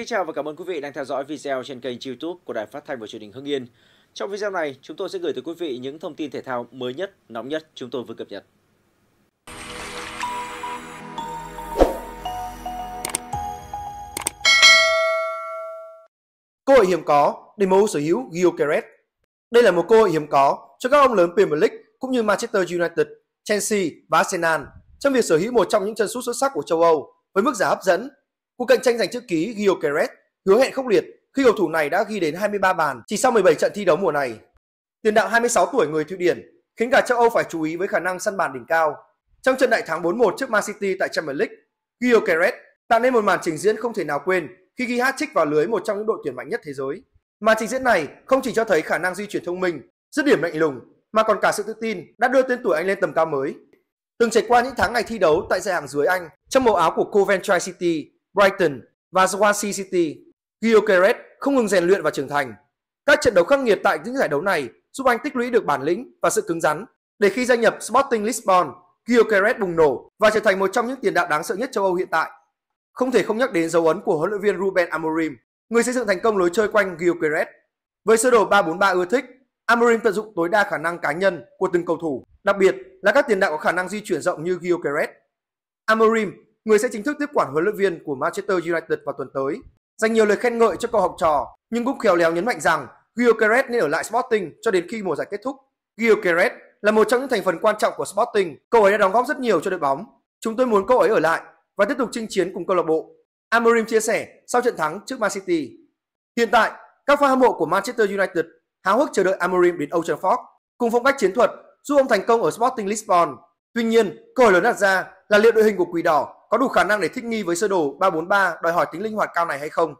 kính chào và cảm ơn quý vị đang theo dõi video trên kênh YouTube của Đài Phát thanh và Truyền hình Hưng Yên. Trong video này, chúng tôi sẽ gửi tới quý vị những thông tin thể thao mới nhất, nóng nhất chúng tôi vừa cập nhật. Cơ hội hiếm có để MU sở hữu Gio Keret. Đây là một cơ hội hiếm có cho các ông lớn Premier League cũng như Manchester United, Chelsea và Arsenal trong việc sở hữu một trong những chân sút xuất sắc của châu Âu với mức giá hấp dẫn Cuộc cạnh tranh giành chữ ký Gio Keret hứa hẹn khốc liệt khi cầu thủ này đã ghi đến 23 bàn chỉ sau 17 trận thi đấu mùa này. Tiền đạo 26 tuổi người Thụy Điển khiến cả châu Âu phải chú ý với khả năng săn bàn đỉnh cao. Trong trận đại thắng 4-1 trước Man City tại Champions League, Gio Keret tạo nên một màn trình diễn không thể nào quên khi ghi hat-trick vào lưới một trong những đội tuyển mạnh nhất thế giới. Màn trình diễn này không chỉ cho thấy khả năng di chuyển thông minh, dứt điểm lạnh lùng mà còn cả sự tự tin đã đưa tên tuổi anh lên tầm cao mới. Từng trải qua những tháng ngày thi đấu tại giải hạng dưới Anh trong màu áo của Coventry City, Brighton và Swansea City, Gyökeres không ngừng rèn luyện và trưởng thành. Các trận đấu khắc nghiệt tại những giải đấu này giúp anh tích lũy được bản lĩnh và sự cứng rắn để khi gia nhập Sporting Lisbon, Gyökeres bùng nổ và trở thành một trong những tiền đạo đáng sợ nhất châu Âu hiện tại. Không thể không nhắc đến dấu ấn của huấn luyện viên Ruben Amorim, người xây dựng thành công lối chơi quanh Gyökeres. Với sơ đồ 3-4-3 ưa thích, Amorim tận dụng tối đa khả năng cá nhân của từng cầu thủ, đặc biệt là các tiền đạo có khả năng di chuyển rộng như Gyökeres. Amorim người sẽ chính thức tiếp quản huấn luyện viên của Manchester United vào tuần tới. Dành nhiều lời khen ngợi cho cậu học trò, nhưng cũng khéo léo nhấn mạnh rằng Gyökeres nên ở lại Sporting cho đến khi mùa giải kết thúc. Gyökeres là một trong những thành phần quan trọng của Sporting, cậu ấy đã đóng góp rất nhiều cho đội bóng. Chúng tôi muốn cậu ấy ở lại và tiếp tục chinh chiến cùng câu lạc bộ. Amorim chia sẻ sau trận thắng trước Man City. Hiện tại, các fan hâm mộ của Manchester United háo hức chờ đợi Amorim đến Old Trafford cùng phong cách chiến thuật giúp ông thành công ở Sporting Lisbon. Tuy nhiên, câu hỏi lớn đặt ra là liệu đội hình của Quỷ Đỏ có đủ khả năng để thích nghi với sơ đồ 343 đòi hỏi tính linh hoạt cao này hay không.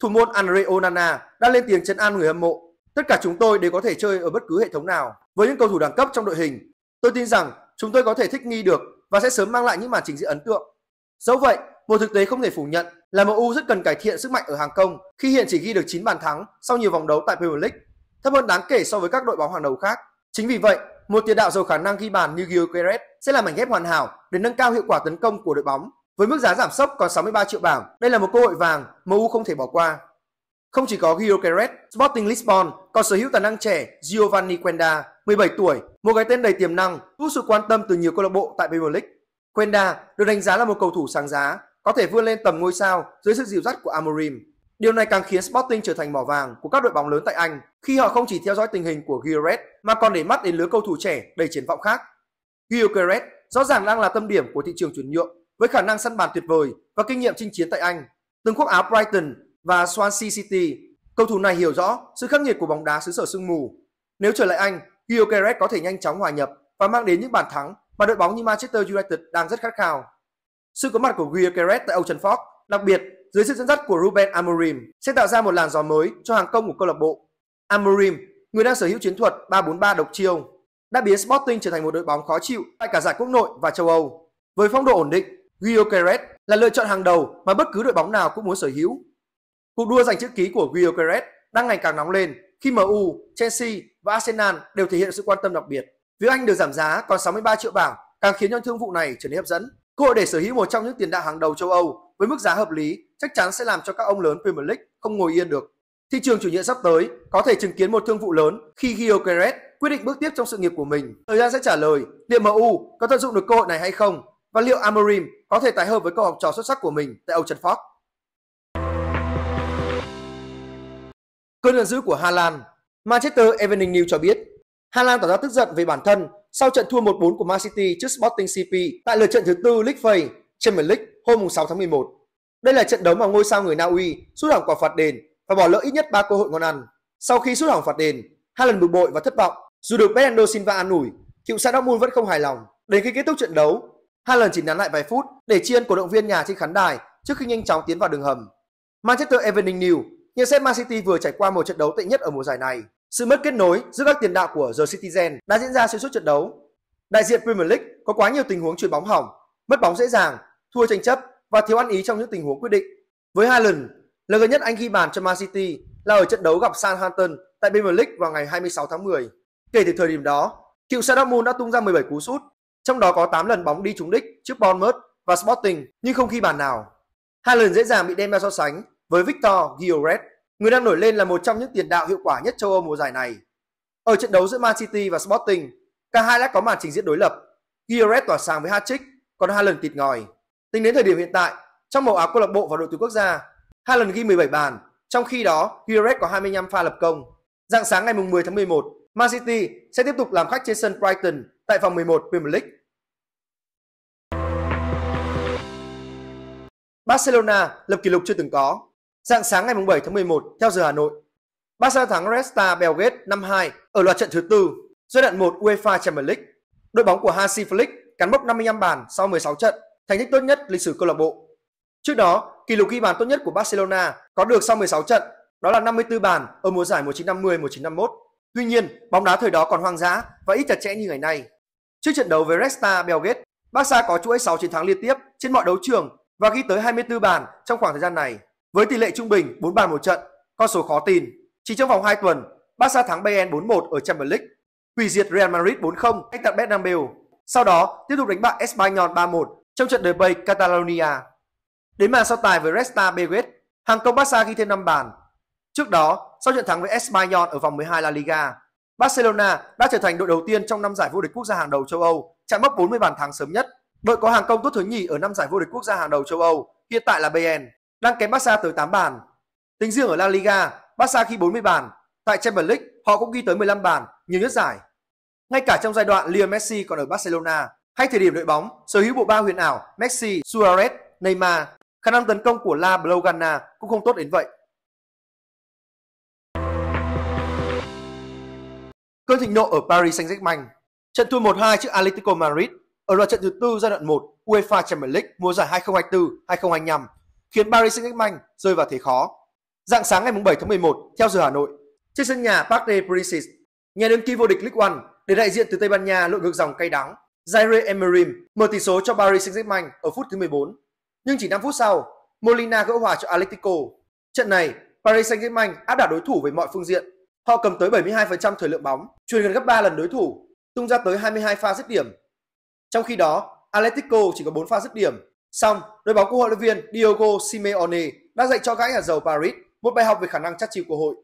Thủ môn Andre Onana đã lên tiếng chấn an người hâm mộ. Tất cả chúng tôi đều có thể chơi ở bất cứ hệ thống nào. Với những cầu thủ đẳng cấp trong đội hình, tôi tin rằng chúng tôi có thể thích nghi được và sẽ sớm mang lại những màn trình diễn ấn tượng. Dẫu vậy, một thực tế không thể phủ nhận là MU rất cần cải thiện sức mạnh ở hàng công khi hiện chỉ ghi được 9 bàn thắng sau nhiều vòng đấu tại Premier League, thấp hơn đáng kể so với các đội bóng hàng đầu khác. Chính vì vậy, một tiền đạo giàu khả năng ghi bàn như Gio sẽ là mảnh ghép hoàn hảo để nâng cao hiệu quả tấn công của đội bóng. Với mức giá giảm sốc còn 63 triệu bảng, đây là một cơ hội vàng MU không thể bỏ qua. Không chỉ có Gio Sporting Lisbon còn sở hữu tài năng trẻ Giovanni Quenda, 17 tuổi, một cái tên đầy tiềm năng, thu sự quan tâm từ nhiều câu lạc bộ tại Premier League. Quenda được đánh giá là một cầu thủ sáng giá, có thể vươn lên tầm ngôi sao dưới sự dìu dắt của Amorim. Điều này càng khiến Sporting trở thành mỏ vàng của các đội bóng lớn tại Anh khi họ không chỉ theo dõi tình hình của Gioret mà còn để mắt đến lứa cầu thủ trẻ đầy triển vọng khác. Gioret rõ ràng đang là tâm điểm của thị trường chuyển nhượng với khả năng săn bàn tuyệt vời và kinh nghiệm chinh chiến tại Anh. Từng khoác áo Brighton và Swansea City, cầu thủ này hiểu rõ sự khắc nghiệt của bóng đá xứ sở sương mù. Nếu trở lại Anh, Gioret có thể nhanh chóng hòa nhập và mang đến những bàn thắng mà đội bóng như Manchester United đang rất khát khao. Sự có mặt của Gioret tại Old Trafford, đặc biệt dưới sự dẫn dắt của Ruben Amorim sẽ tạo ra một làn gió mới cho hàng công của câu lạc bộ. Amorim, người đang sở hữu chiến thuật 3-4-3 độc chiêu, đã biến Sporting trở thành một đội bóng khó chịu tại cả giải quốc nội và châu Âu. Với phong độ ổn định, Gyökeres là lựa chọn hàng đầu mà bất cứ đội bóng nào cũng muốn sở hữu. Cuộc đua giành chữ ký của Gyökeres đang ngày càng nóng lên khi MU, Chelsea và Arsenal đều thể hiện sự quan tâm đặc biệt. Việc Anh được giảm giá còn 63 triệu bảng càng khiến cho thương vụ này trở nên hấp dẫn. Cơ hội để sở hữu một trong những tiền đạo hàng đầu châu Âu với mức giá hợp lý chắc chắn sẽ làm cho các ông lớn Premier League không ngồi yên được. Thị trường chủ nhiệm sắp tới có thể chứng kiến một thương vụ lớn khi Gyökeres quyết định bước tiếp trong sự nghiệp của mình. Thời gian sẽ trả lời liệu MU có tận dụng được cơ hội này hay không và liệu Amorim có thể tái hợp với cậu học trò xuất sắc của mình tại Old Trafford. Cơn giận dữ của Hà Lan Manchester Evening News cho biết Hà Lan tỏ ra tức giận về bản thân sau trận thua 1-4 của Man City trước Sporting CP tại lượt trận thứ tư League Phase Premier League hôm 6 tháng 11. Đây là trận đấu mà ngôi sao người Na Uy sút hỏng quả phạt đền và bỏ lỡ ít nhất 3 cơ hội ngon ăn. Sau khi sút hỏng phạt đền, hai lần bực bội và thất vọng, dù được Bernardo Silva an ủi, cựu xã Dortmund vẫn không hài lòng. Đến khi kết thúc trận đấu, hai lần chỉ nán lại vài phút để tri ân cổ động viên nhà trên khán đài trước khi nhanh chóng tiến vào đường hầm. Manchester Evening News nhận xét Man City vừa trải qua một trận đấu tệ nhất ở mùa giải này. Sự mất kết nối giữa các tiền đạo của The Citizen đã diễn ra xuyên suốt trận đấu. Đại diện Premier League có quá nhiều tình huống chuyền bóng hỏng, mất bóng dễ dàng, thua tranh chấp và thiếu ăn ý trong những tình huống quyết định. Với hai lần lần gần nhất anh ghi bàn cho Man City là ở trận đấu gặp Southampton tại Premier League vào ngày 26 tháng 10. Kể từ thời điểm đó, cựu xã Dortmund đã tung ra 17 cú sút, trong đó có 8 lần bóng đi trúng đích trước Bournemouth và Sporting nhưng không ghi bàn nào. hai lần dễ dàng bị đem ra so sánh với Victor Gyokeres, người đang nổi lên là một trong những tiền đạo hiệu quả nhất châu Âu mùa giải này. Ở trận đấu giữa Man City và Sporting, cả hai đã có màn trình diễn đối lập. Gyokeres tỏa sáng với hat-trick, còn lần tịt ngòi. Tính đến thời điểm hiện tại, trong màu áo câu lạc bộ và đội tuyển quốc gia, hai lần ghi 17 bàn, trong khi đó Gires có 25 pha lập công. Dạng sáng ngày 10 tháng 11, Man City sẽ tiếp tục làm khách trên sân Brighton tại vòng 11 Premier League. Barcelona lập kỷ lục chưa từng có. Dạng sáng ngày 7 tháng 11 theo giờ Hà Nội, Barca thắng Red Star Belgrade 5-2 ở loạt trận thứ tư giai đoạn 1 UEFA Champions League. Đội bóng của Hansi Flick cán mốc 55 bàn sau 16 trận thành tích tốt nhất lịch sử câu lạc bộ. Trước đó, kỷ lục ghi bàn tốt nhất của Barcelona có được sau 16 trận, đó là 54 bàn ở mùa giải 1950-1951. Tuy nhiên, bóng đá thời đó còn hoang dã và ít chặt chẽ như ngày nay. Trước trận đấu với Red Star Belgrade, Barca có chuỗi 6 chiến thắng liên tiếp trên mọi đấu trường và ghi tới 24 bàn trong khoảng thời gian này với tỷ lệ trung bình 4 bàn một trận, con số khó tin. Chỉ trong vòng 2 tuần, Barca thắng Bayern 4-1 ở Champions League, hủy diệt Real Madrid 4-0 cách tận Bernabeu. Sau đó, tiếp tục đánh bại Espanyol 3-1 trong trận đối bày Catalonia. Đến màn so tài với Resta Beguet, hàng công Barca ghi thêm 5 bàn. Trước đó, sau trận thắng với Espanyol ở vòng 12 La Liga, Barcelona đã trở thành đội đầu tiên trong năm giải vô địch quốc gia hàng đầu châu Âu, chạm mốc 40 bàn thắng sớm nhất. Đội có hàng công tốt thứ nhì ở năm giải vô địch quốc gia hàng đầu châu Âu, hiện tại là Bayern, đang kém Barca tới 8 bàn. Tính riêng ở La Liga, Barca ghi 40 bàn, tại Champions League họ cũng ghi tới 15 bàn, nhiều nhất giải. Ngay cả trong giai đoạn Lionel Messi còn ở Barcelona, hay thời điểm đội bóng, sở hữu bộ ba huyền ảo Messi, Suarez, Neymar, khả năng tấn công của La Blaugrana cũng không tốt đến vậy. Cơn thịnh nộ ở Paris Saint-Germain, trận thua 1-2 trước Atletico Madrid ở loạt trận thứ tư giai đoạn 1 UEFA Champions League mùa giải 2024-2025 khiến Paris Saint-Germain rơi vào thế khó. Dạng sáng ngày 7 tháng 11 theo giờ Hà Nội, trên sân nhà Parc des Princes, nhà đương kim vô địch League One để đại diện từ Tây Ban Nha lội ngược dòng cay đắng Zaire Emery mở tỷ số cho Paris Saint-Germain ở phút thứ 14. Nhưng chỉ 5 phút sau, Molina gỡ hòa cho Atletico. Trận này, Paris Saint-Germain áp đảo đối thủ về mọi phương diện. Họ cầm tới 72% thời lượng bóng, truyền gần gấp 3 lần đối thủ, tung ra tới 22 pha dứt điểm. Trong khi đó, Atletico chỉ có 4 pha dứt điểm. Xong, đội bóng của huấn luyện viên Diogo Simeone đã dạy cho gã nhà giàu Paris một bài học về khả năng chắt chiu của hội.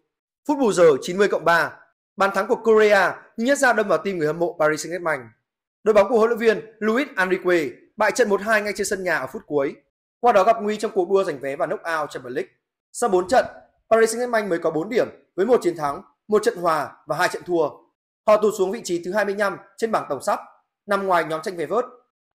Phút bù giờ 90 cộng 3, bàn thắng của Korea nhưng nhất ra đâm vào tim người hâm mộ Paris Saint-Germain. Đội bóng của huấn luyện viên Luis Enrique bại trận 1-2 ngay trên sân nhà ở phút cuối, qua đó gặp nguy trong cuộc đua giành vé vào knock-out Champions League. Sau 4 trận, Paris Saint-Germain mới có 4 điểm với một chiến thắng, một trận hòa và hai trận thua. Họ tụt xuống vị trí thứ 25 trên bảng tổng sắp, nằm ngoài nhóm tranh vé vớt.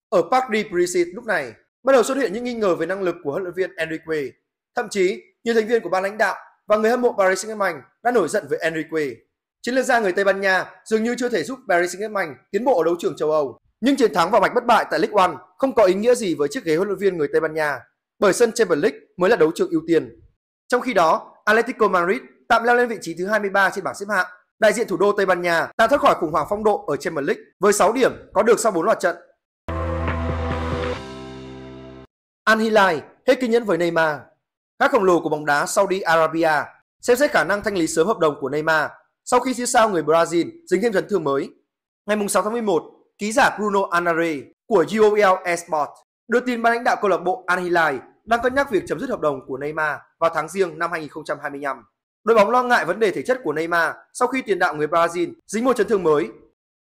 Ở Park de Brissit lúc này, bắt đầu xuất hiện những nghi ngờ về năng lực của huấn luyện viên Enrique. Thậm chí, nhiều thành viên của ban lãnh đạo và người hâm mộ Paris Saint-Germain đã nổi giận với Enrique. Chiến lược gia người Tây Ban Nha dường như chưa thể giúp Paris Saint-Germain tiến bộ ở đấu trường châu Âu. Nhưng chiến thắng và mạch bất bại tại League One không có ý nghĩa gì với chiếc ghế huấn luyện viên người Tây Ban Nha, bởi sân Champions League mới là đấu trường ưu tiên. Trong khi đó, Atletico Madrid tạm leo lên vị trí thứ 23 trên bảng xếp hạng. Đại diện thủ đô Tây Ban Nha đã thoát khỏi khủng hoảng phong độ ở Champions League với 6 điểm có được sau 4 loạt trận. Al Hilal hết kinh nhẫn với Neymar. Các khổng lồ của bóng đá Saudi Arabia xem xét khả năng thanh lý sớm hợp đồng của Neymar sau khi siêu sao người Brazil dính thêm chấn thương mới. Ngày 6 tháng 11, ký giả Bruno Anare của UOL Esport đưa tin ban lãnh đạo câu lạc bộ Al Hilal đang cân nhắc việc chấm dứt hợp đồng của Neymar vào tháng riêng năm 2025. Đội bóng lo ngại vấn đề thể chất của Neymar sau khi tiền đạo người Brazil dính một chấn thương mới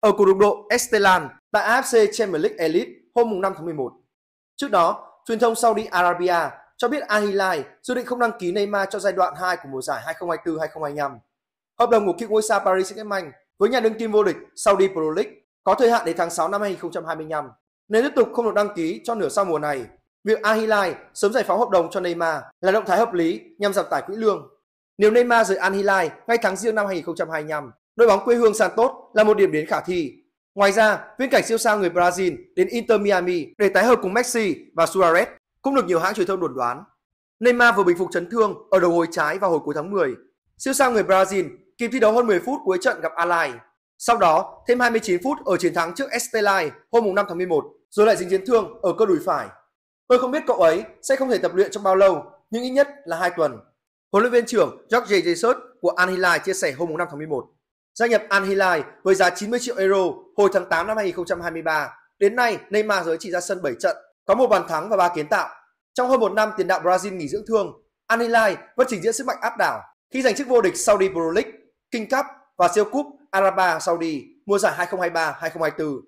ở cuộc đụng độ Estelan tại AFC Champions League Elite hôm 5 tháng 11. Trước đó, truyền thông Saudi Arabia cho biết Al Hilal dự định không đăng ký Neymar cho giai đoạn 2 của mùa giải 2024-2025 Hợp đồng của cựu ngôi sao Paris Saint-Germain với nhà đương kim vô địch Saudi Pro League có thời hạn đến tháng 6 năm 2025. Nếu tiếp tục không được đăng ký cho nửa sau mùa này, việc Al Hilal sớm giải phóng hợp đồng cho Neymar là động thái hợp lý nhằm giảm tải quỹ lương. Nếu Neymar rời Al Hilal ngay tháng riêng năm 2025, đội bóng quê hương Santos là một điểm đến khả thi. Ngoài ra, viên cảnh siêu sao người Brazil đến Inter Miami để tái hợp cùng Messi và Suarez cũng được nhiều hãng truyền thông đồn đoán. Neymar vừa bình phục chấn thương ở đầu hồi trái vào hồi cuối tháng 10. Siêu sao người Brazil kịp thi đấu hơn 10 phút cuối trận gặp Alai. Sau đó, thêm 29 phút ở chiến thắng trước Estelai hôm 5 tháng 11, rồi lại dính chấn thương ở cơ đùi phải. Tôi không biết cậu ấy sẽ không thể tập luyện trong bao lâu, nhưng ít nhất là 2 tuần. Huấn luyện viên trưởng George Jesus của Al Hilal chia sẻ hôm 5 tháng 11. Gia nhập Al Hilal với giá 90 triệu euro hồi tháng 8 năm 2023. Đến nay, Neymar giới chỉ ra sân 7 trận, có một bàn thắng và ba kiến tạo. Trong hơn một năm tiền đạo Brazil nghỉ dưỡng thương, Al Hilal vẫn trình diễn sức mạnh áp đảo khi giành chức vô địch Saudi Pro League King Cup và siêu cúp Araba Saudi mùa giải 2023-2024.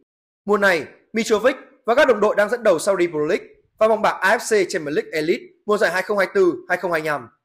Mùa này, Mitrovic và các đồng đội đang dẫn đầu Saudi Pro League và vòng bảng AFC Champions League Elite mùa giải 2024-2025.